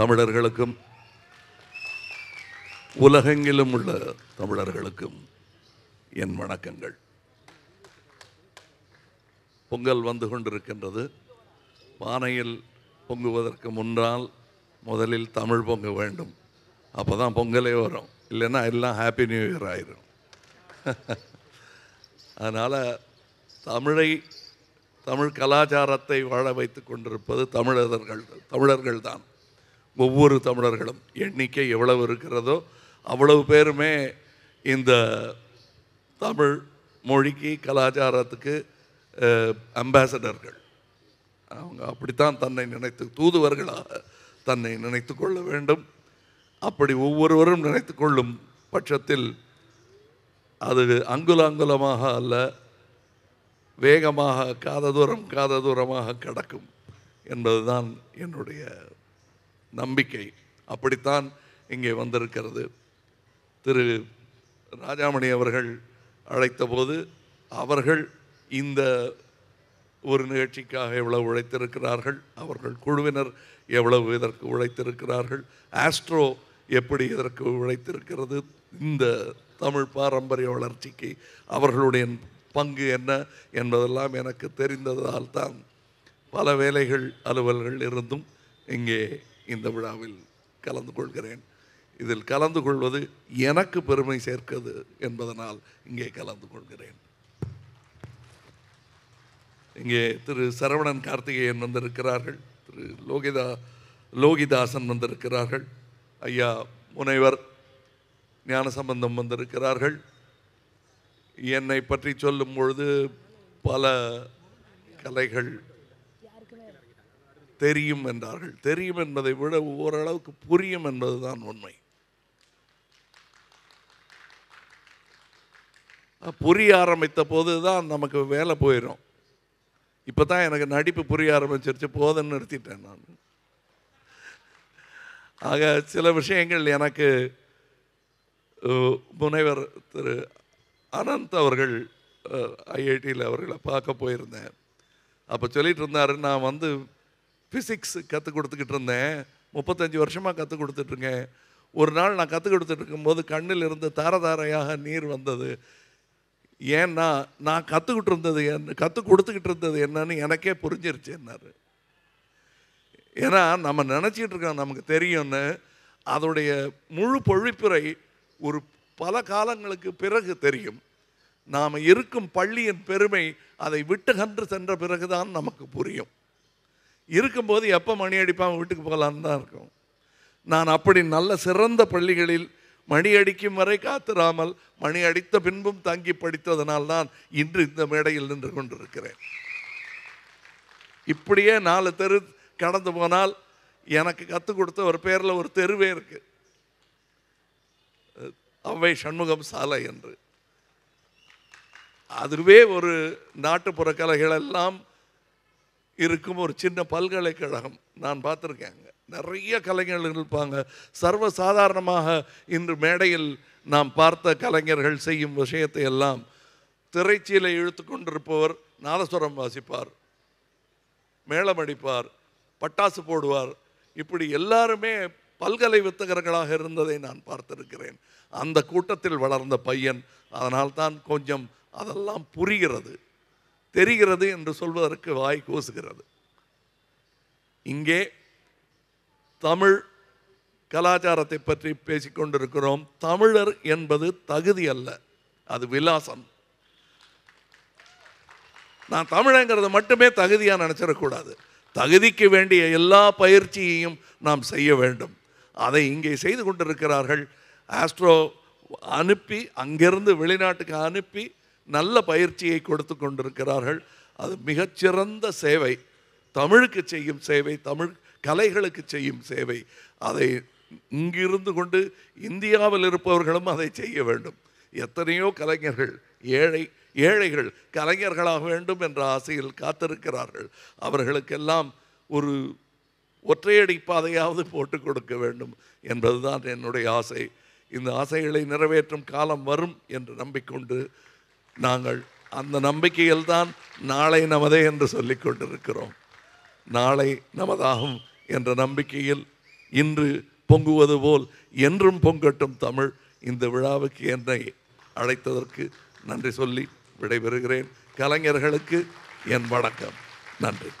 தமிழர்களுக்கும் உலகெங்கிலும் உள்ள தமிழர்களுக்கும் என் வணக்கங்கள் பொங்கல் வந்து கொண்டிருக்கின்றது பானையில் பொங்குவதற்கு முன்னால் முதலில் தமிழ் பொங்க வேண்டும் அப்போ தான் பொங்கலே வரும் இல்லைன்னா எல்லாம் ஹாப்பி நியூ இயர் ஆயிரும் அதனால் தமிழை தமிழ் கலாச்சாரத்தை வாழ வைத்து கொண்டிருப்பது தமிழர்கள் தமிழர்கள் தான் ஒவ்வொரு தமிழர்களும் எண்ணிக்கை எவ்வளவு இருக்கிறதோ அவ்வளவு பேருமே இந்த தமிழ் மொழிக்கு கலாச்சாரத்துக்கு அம்பாசடர்கள் அவங்க அப்படித்தான் தன்னை நினைத்து தூதுவர்களாக தன்னை நினைத்து கொள்ள வேண்டும் அப்படி ஒவ்வொருவரும் நினைத்து கொள்ளும் பட்சத்தில் அது அங்குல அங்குலமாக அல்ல வேகமாக காத தூரம் காத தூரமாக கடக்கும் என்பதுதான் என்னுடைய நம்பிக்கை அப்படித்தான் இங்கே வந்திருக்கிறது திரு ராஜாமணி அவர்கள் அழைத்த போது அவர்கள் இந்த ஒரு நிகழ்ச்சிக்காக எவ்வளவு உழைத்திருக்கிறார்கள் அவர்கள் குழுவினர் எவ்வளவு இதற்கு உழைத்திருக்கிறார்கள் ஆஸ்ட்ரோ எப்படி இதற்கு உழைத்திருக்கிறது இந்த தமிழ் பாரம்பரிய வளர்ச்சிக்கு அவர்களுடைய பங்கு என்ன என்பதெல்லாம் எனக்கு தெரிந்ததால் தான் பல வேலைகள் அலுவல்கள் இருந்தும் இங்கே இந்த விழாவில் கலந்து கொள்கிறேன் இதில் கலந்து கொள்வது எனக்கு பெருமை சேர்க்கிறது என்பதனால் இங்கே கலந்து கொள்கிறேன் இங்கே திரு சரவணன் கார்த்திகேயன் வந்திருக்கிறார்கள் திரு லோகிதா லோகிதாசன் வந்திருக்கிறார்கள் ஐயா முனைவர் ஞானசம்பந்தம் வந்திருக்கிறார்கள் என்னை பற்றி சொல்லும் பொழுது பல கலைகள் தெரியும் என்றார்கள் தெரியும் என்பதை விட ஓரளவுக்கு புரியும் என்பதுதான் உண்மை புரிய ஆரம்பித்த போது தான் நமக்கு வேலை போயிடும் இப்போ தான் எனக்கு நடிப்பு புரிய ஆரம்பிச்சிருச்சு போதன்னு நிறுத்திட்டேன் நான் ஆக சில விஷயங்கள் எனக்கு முனைவர் திரு அனந்த் அவர்கள் ஐஐடியில் அவர்களை பார்க்க போயிருந்தேன் அப்போ சொல்லிகிட்டு இருந்தார் நான் வந்து ஃபிசிக்ஸ் கற்றுக் கொடுத்துக்கிட்டு இருந்தேன் முப்பத்தஞ்சு வருஷமாக கற்றுக் கொடுத்துட்ருக்கேன் ஒரு நாள் நான் கற்றுக் கொடுத்துட்ருக்கும் போது கண்ணில் இருந்து தாரதாரையாக நீர் வந்தது ஏன்னா நான் கற்றுக்கிட்டு இருந்தது என் கற்றுக் கொடுத்துக்கிட்டு இருந்தது என்னன்னு எனக்கே புரிஞ்சிருச்சு என்னார் ஏன்னா நம்ம நினச்சிக்கிட்டு இருக்கோம் நமக்கு தெரியும்னு அதோடைய முழு பொழிப்புரை ஒரு பல காலங்களுக்கு பிறகு தெரியும் நாம் இருக்கும் பள்ளியின் பெருமை அதை விட்டு கன்று சென்ற பிறகுதான் நமக்கு புரியும் இருக்கும்போது எப்போ மணி அடிப்பாமல் வீட்டுக்கு போகலான்னு தான் இருக்கும் நான் அப்படி நல்ல சிறந்த பள்ளிகளில் மணி அடிக்கும் வரை காத்திராமல் மணி அடித்த பின்பும் தங்கி படித்ததனால் தான் இன்று இந்த மேடையில் நின்று கொண்டிருக்கிறேன் இப்படியே நாலு தெரு கடந்து போனால் எனக்கு கற்றுக் கொடுத்த ஒரு பேரில் ஒரு தெருவே இருக்கு அவ்வை சண்முகம் சாலை என்று அதுவே ஒரு நாட்டுப்புற கலைகள் எல்லாம் இருக்கும் ஒரு சின்ன பல்கலைக்கழகம் நான் பார்த்துருக்கேன் நிறைய கலைஞர்கள் இருப்பாங்க சர்வசாதாரணமாக இன்று மேடையில் நாம் பார்த்த கலைஞர்கள் செய்யும் விஷயத்தை எல்லாம் திரைச்சீலை இழுத்து கொண்டிருப்பவர் நாதஸ்வரம் வாசிப்பார் மேளம் அடிப்பார் பட்டாசு போடுவார் இப்படி எல்லாருமே பல்கலை வித்தகர்களாக இருந்ததை நான் பார்த்திருக்கிறேன் அந்த கூட்டத்தில் வளர்ந்த பையன் அதனால்தான் கொஞ்சம் அதெல்லாம் புரிகிறது தெரிகிறது என்று சொல்வதற்கு வாய் கூசுகிறது இங்கே தமிழ் கலாச்சாரத்தை பற்றி பேசிக்கொண்டிருக்கிறோம் தமிழர் என்பது தகுதி அல்ல அது விலாசம் நான் தமிழங்கிறது மட்டுமே தகுதியாக நினச்சிடக்கூடாது தகுதிக்கு வேண்டிய எல்லா பயிற்சியையும் நாம் செய்ய வேண்டும் அதை இங்கே செய்து கொண்டிருக்கிறார்கள் ஆஸ்ட்ரோ அனுப்பி அங்கிருந்து வெளிநாட்டுக்கு அனுப்பி நல்ல பயிற்சியை கொடுத்து கொண்டிருக்கிறார்கள் அது மிகச்சிறந்த சேவை தமிழுக்கு செய்யும் சேவை தமிழ் கலைகளுக்கு செய்யும் சேவை அதை இங்கிருந்து கொண்டு இந்தியாவில் இருப்பவர்களும் அதை செய்ய வேண்டும் எத்தனையோ கலைஞர்கள் ஏழை ஏழைகள் கலைஞர்களாக வேண்டும் என்ற ஆசையில் காத்திருக்கிறார்கள் அவர்களுக்கெல்லாம் ஒரு ஒற்றையடி பாதையாவது போட்டு கொடுக்க வேண்டும் என்பதுதான் என்னுடைய ஆசை இந்த ஆசைகளை நிறைவேற்றும் காலம் வரும் என்று நம்பிக்கொண்டு நாங்கள் அந்த நம்பிக்கையில் தான் நாளை நமதே என்று சொல்லிக் கொண்டிருக்கிறோம் நாளை நமதாகும் என்ற நம்பிக்கையில் இன்று பொங்குவது போல் என்றும் பொங்கட்டும் தமிழ் இந்த விழாவுக்கு என்னை அழைத்ததற்கு நன்றி சொல்லி விடைபெறுகிறேன் கலைஞர்களுக்கு என் வணக்கம் நன்றி